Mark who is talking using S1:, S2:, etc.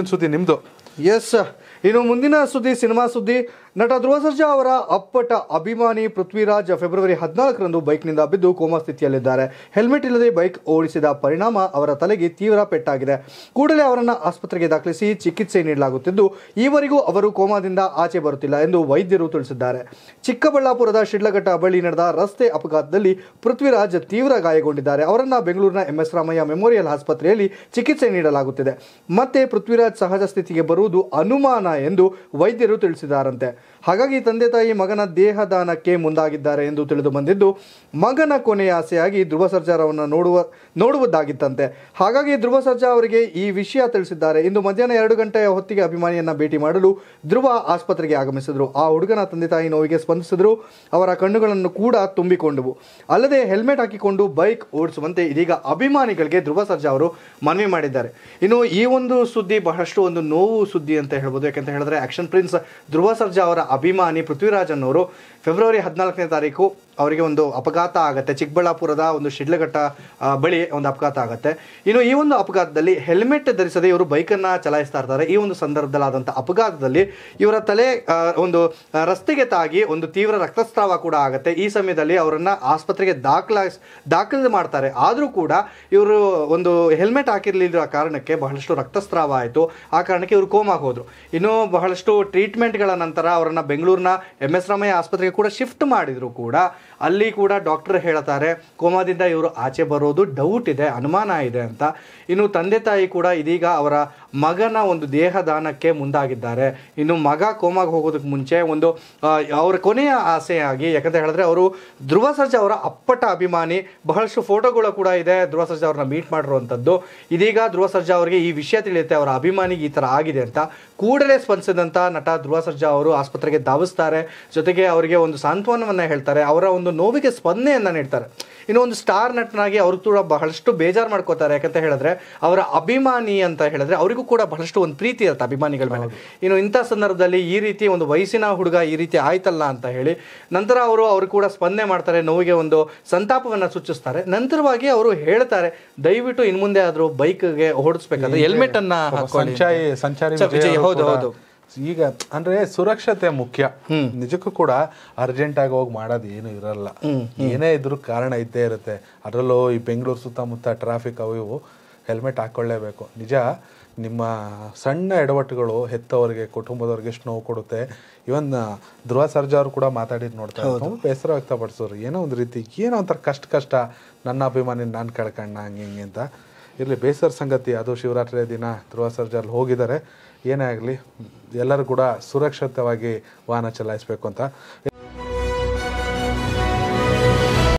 S1: ಇವತ್ತಿನ ಸುದ್ದಿ ನಿಮ್ಮದು ಎಸ್ ಇನ್ನು ಮುಂದಿನ ಸುದ್ದಿ ಸಿನಿಮಾ ಸುದ್ದಿ ನಟ ಧ್ರುವ ಸರ್ಜಾ ಅವರ ಅಪ್ಪಟ ಅಭಿಮಾನಿ ಪೃಥ್ವಿರಾಜ್ ಫೆಬ್ರವರಿ ಹದಿನಾಲ್ಕರಂದು ಬೈಕ್ನಿಂದ ಬಿದ್ದು ಕೋಮಾ ಸ್ಥಿತಿಯಲ್ಲಿದ್ದಾರೆ ಹೆಲ್ಮೆಟ್ ಇಲ್ಲದೆ ಬೈಕ್ ಓಡಿಸಿದ ಪರಿಣಾಮ ಅವರ ತಲೆಗೆ ತೀವ್ರ ಪೆಟ್ಟಾಗಿದೆ ಕೂಡಲೇ ಅವರನ್ನು ಆಸ್ಪತ್ರೆಗೆ ದಾಖಲಿಸಿ ಚಿಕಿತ್ಸೆ ನೀಡಲಾಗುತ್ತಿದ್ದು ಈವರೆಗೂ ಅವರು ಕೋಮಾದಿಂದ ಆಚೆ ಬರುತ್ತಿಲ್ಲ ಎಂದು ವೈದ್ಯರು ತಿಳಿಸಿದ್ದಾರೆ ಚಿಕ್ಕಬಳ್ಳಾಪುರದ ಶಿಡ್ಲಘಟ್ಟ ಬಳಿ ನಡೆದ ರಸ್ತೆ ಅಪಘಾತದಲ್ಲಿ ಪೃಥ್ವಿರಾಜ್ ತೀವ್ರ ಗಾಯಗೊಂಡಿದ್ದಾರೆ ಅವರನ್ನು ಬೆಂಗಳೂರಿನ ಎಂಎಸ್ ರಾಮಯ್ಯ ಮೆಮೋರಿಯಲ್ ಆಸ್ಪತ್ರೆಯಲ್ಲಿ ಚಿಕಿತ್ಸೆ ನೀಡಲಾಗುತ್ತಿದೆ ಮತ್ತೆ ಪೃಥ್ವಿರಾಜ್ ಸಹಜ ಸ್ಥಿತಿಗೆ ಬರುವುದು ಅನುಮಾನ ಎಂದು ವೈದ್ಯರು ತಿಳಿಸಿದ್ದಾರಂತೆ ಹಾಗಾಗಿ ತಂದೆ ತಾಯಿ ಮಗನ ದೇಹ ದಾನಕ್ಕೆ ಮುಂದಾಗಿದ್ದಾರೆ ಎಂದು ತಿಳಿದು ಬಂದಿದ್ದು ಮಗನ ಕೊನೆಯ ಆಸೆಯಾಗಿ ಧ್ರುವ ಸರ್ಜಾರವನ್ನು ನೋಡುವ ನೋಡುವುದಾಗಿತ್ತಂತೆ ಹಾಗಾಗಿ ಧ್ರುವ ಸರ್ಜಾ ಅವರಿಗೆ ಈ ವಿಷಯ ತಿಳಿಸಿದ್ದಾರೆ ಇಂದು ಮಧ್ಯಾಹ್ನ ಎರಡು ಗಂಟೆಯ ಹೊತ್ತಿಗೆ ಅಭಿಮಾನಿಯನ್ನು ಭೇಟಿ ಮಾಡಲು ಧ್ರುವ ಆಸ್ಪತ್ರೆಗೆ ಆಗಮಿಸಿದರು ಆ ಹುಡುಗನ ತಂದೆ ತಾಯಿ ನೋವಿಗೆ ಸ್ಪಂದಿಸಿದರು ಅವರ ಕಣ್ಣುಗಳನ್ನು ಕೂಡ ತುಂಬಿಕೊಂಡವು ಅಲ್ಲದೆ ಹೆಲ್ಮೆಟ್ ಹಾಕಿಕೊಂಡು ಬೈಕ್ ಓಡಿಸುವಂತೆ ಇದೀಗ ಅಭಿಮಾನಿಗಳಿಗೆ ಧ್ರುವ ಸರ್ಜಾ ಅವರು ಮನವಿ ಮಾಡಿದ್ದಾರೆ ಇನ್ನು ಈ ಒಂದು ಸುದ್ದಿ ಬಹಳಷ್ಟು ಒಂದು ನೋವು ಸುದ್ದಿ ಅಂತ ಹೇಳ್ಬೋದು ಯಾಕೆಂತ ಹೇಳಿದ್ರೆ ಆಕ್ಷನ್ ಪ್ರಿನ್ಸ್ ಧ್ರುವ ಸರ್ಜಾ ಅವರ ಅಭಿಮಾನಿ ಪೃಥ್ವಿರಾಜ್ ಅನ್ನೋರು ಫೆಬ್ರವರಿ ಹದಿನಾಲ್ಕನೇ ತಾರೀಕು ಅವರಿಗೆ ಒಂದು ಅಪಘಾತ ಆಗುತ್ತೆ ಚಿಕ್ಕಬಳ್ಳಾಪುರದ ಒಂದು ಶಿಡ್ಲಘಟ್ಟ ಬಳಿ ಒಂದು ಅಪಘಾತ ಆಗುತ್ತೆ ಇನ್ನು ಈ ಒಂದು ಅಪಘಾತದಲ್ಲಿ ಹೆಲ್ಮೆಟ್ ಧರಿಸದೆ ಇವರು ಬೈಕನ್ನು ಚಲಾಯಿಸ್ತಾ ಇರ್ತಾರೆ ಈ ಒಂದು ಸಂದರ್ಭದಲ್ಲಾದಂಥ ಅಪಘಾತದಲ್ಲಿ ಇವರ ತಲೆ ಒಂದು ರಸ್ತೆಗೆ ತಾಗಿ ಒಂದು ತೀವ್ರ ರಕ್ತಸ್ರಾವ ಕೂಡ ಆಗುತ್ತೆ ಈ ಸಮಯದಲ್ಲಿ ಅವರನ್ನು ಆಸ್ಪತ್ರೆಗೆ ದಾಖಲ ದಾಖಲೆ ಮಾಡ್ತಾರೆ ಆದರೂ ಕೂಡ ಇವರು ಒಂದು ಹೆಲ್ಮೆಟ್ ಹಾಕಿರಲಿಲ್ಲ ಕಾರಣಕ್ಕೆ ಬಹಳಷ್ಟು ರಕ್ತಸ್ರಾವ ಆಯಿತು ಆ ಕಾರಣಕ್ಕೆ ಇವರು ಕೋಮಾಗಿ ಹೋದರು ಇನ್ನೂ ಬಹಳಷ್ಟು ಟ್ರೀಟ್ಮೆಂಟ್ಗಳ ನಂತರ ಅವರನ್ನು ಬೆಂಗಳೂರಿನ ಎಮ್ ಎಸ್ ರಾಮಯ್ಯ ಆಸ್ಪತ್ರೆಗೆ ಕೂಡ ಶಿಫ್ಟ್ ಮಾಡಿದರೂ ಕೂಡ ಅಲ್ಲಿ ಕೂಡ ಡಾಕ್ಟರ್ ಹೇಳ್ತಾರೆ ಕೋಮಾದಿಂದ ಇವರು ಆಚೆ ಬರೋದು ಡೌಟ್ ಇದೆ ಅನುಮಾನ ಇದೆ ಅಂತ ಇನ್ನು ತಂದೆ ತಾಯಿ ಕೂಡ ಇದೀಗ ಅವರ ಮಗನ ಒಂದು ದೇಹದಾನಕ್ಕೆ ಮುಂದಾಗಿದ್ದಾರೆ ಇನ್ನು ಮಗ ಕೋಮಾಗೆ ಹೋಗೋದಕ್ಕೆ ಮುಂಚೆ ಒಂದು ಅವರ ಕೊನೆಯ ಆಸೆಯಾಗಿ ಯಾಕಂತ ಹೇಳಿದ್ರೆ ಅವರು ಧ್ರುವ ಸರ್ಜಾ ಅವರ ಅಪ್ಪಟ ಅಭಿಮಾನಿ ಬಹಳಷ್ಟು ಫೋಟೋಗಳು ಕೂಡ ಇದೆ ಧ್ರುವ ಸರ್ಜಾ ಅವ್ರನ್ನ ಮೀಟ್ ಮಾಡಿರುವಂಥದ್ದು ಇದೀಗ ಧ್ರುವ ಸರ್ಜಾ ಅವರಿಗೆ ಈ ವಿಷಯ ತಿಳಿಯುತ್ತೆ ಅವರ ಅಭಿಮಾನಿಗೆ ಈ ಥರ ಆಗಿದೆ ಅಂತ ಕೂಡಲೇ ಸ್ಪಂದಿಸಿದಂಥ ನಟ ಧ್ರುವ ಸರ್ಜಾ ಅವರು ಆಸ್ಪತ್ರೆಗೆ ಧಾವಿಸ್ತಾರೆ ಜೊತೆಗೆ ಅವರಿಗೆ ಒಂದು ಸಾಂತ್ವನವನ್ನು ಹೇಳ್ತಾರೆ ಅವರ ಒಂದು ನೋವಿಗೆ ಸ್ಪಂದನೆಯನ್ನು ನೀಡ್ತಾರೆ ಇನ್ನು ಒಂದು ಸ್ಟಾರ್ ನಟನಾಗಿ ಅವರು ಕೂಡ ಬಹಳಷ್ಟು ಬೇಜಾರು ಮಾಡ್ಕೋತಾರೆ ಯಾಕಂತ ಹೇಳಿದ್ರೆ ಅವರ ಅಭಿಮಾನಿ ಅಂತ ಹೇಳಿದ್ರೆ ಅವರಿಗೂ ಕೂಡ ಬಹಳಷ್ಟು ಒಂದು ಪ್ರೀತಿ ಇರುತ್ತೆ ಅಭಿಮಾನಿಗಳ ಮೇಲೆ ಇನ್ನು ಇಂಥ ಸಂದರ್ಭದಲ್ಲಿ ಈ ರೀತಿ ಒಂದು ವಯಸ್ಸಿನ ಹುಡುಗ ಈ ರೀತಿ ಆಯ್ತಲ್ಲ ಅಂತ ಹೇಳಿ ನಂತರ ಅವರು ಅವರು ಕೂಡ ಸ್ಪಂದನೆ ಮಾಡ್ತಾರೆ ನೋವಿಗೆ ಒಂದು ಸಂತಾಪವನ್ನು ಸೂಚಿಸ್ತಾರೆ ನಂತರವಾಗಿ ಅವರು ಹೇಳ್ತಾರೆ ದಯವಿಟ್ಟು ಇನ್ಮುಂದೆ ಆದರೂ ಬೈಕ್ಗೆ ಓಡಿಸ್ಬೇಕಾದ್ರೆ ಹೆಲ್ಮೆಟ್ ಅನ್ನ
S2: ಹೌದು ಹೌದು ಈಗ ಅಂದ್ರೆ ಸುರಕ್ಷತೆ ಮುಖ್ಯ ನಿಜಕ್ಕೂ ಕೂಡ ಅರ್ಜೆಂಟ್ ಆಗಿ ಹೋಗಿ ಮಾಡೋದು ಏನು ಇರಲ್ಲ ಏನೇ ಇದ್ರೂ ಕಾರಣ ಇದ್ದೇ ಇರುತ್ತೆ ಅದರಲ್ಲೂ ಈ ಬೆಂಗಳೂರು ಸುತ್ತಮುತ್ತ ಟ್ರಾಫಿಕ್ ಅವು ಇವು ಹೆಲ್ಮೆಟ್ ಹಾಕೊಳ್ಳೇಬೇಕು ನಿಜ ನಿಮ್ಮ ಸಣ್ಣ ಎಡವಟ್ಟುಗಳು ಹೆತ್ತವರಿಗೆ ಕುಟುಂಬದವ್ರಿಗೆ ಎಷ್ಟು ನೋವು ಕೊಡುತ್ತೆ ಇವನ್ ಧ್ರುವ ಸರ್ಜಾ ಅವರು ಕೂಡ ಮಾತಾಡಿದ್ ನೋಡ್ತಾರೆ ತುಂಬ ಬೇಸರ ವ್ಯಕ್ತಪಡಿಸೋರು ಏನೋ ಒಂದು ರೀತಿ ಏನೋ ಒಂಥರ ಕಷ್ಟ ಕಷ್ಟ ನನ್ನ ಅಭಿಮಾನಿ ನಾನು ಕಳ್ಕಣ್ಣ ಹಂಗೆ ಹಿಂಗೆ ಅಂತ ಇರಲಿ ಬೇಸರ ಸಂಗತಿ ಅದು ಶಿವರಾತ್ರಿಯ ದಿನ ಧ್ರುವ ಸರ್ಜಲ್ಲಿ ಹೋಗಿದ್ದಾರೆ ಏನೇ ಆಗಲಿ ಎಲ್ಲರೂ ಕೂಡ ಸುರಕ್ಷಿತವಾಗಿ ವಾಹನ ಚಲಾಯಿಸಬೇಕು ಅಂತ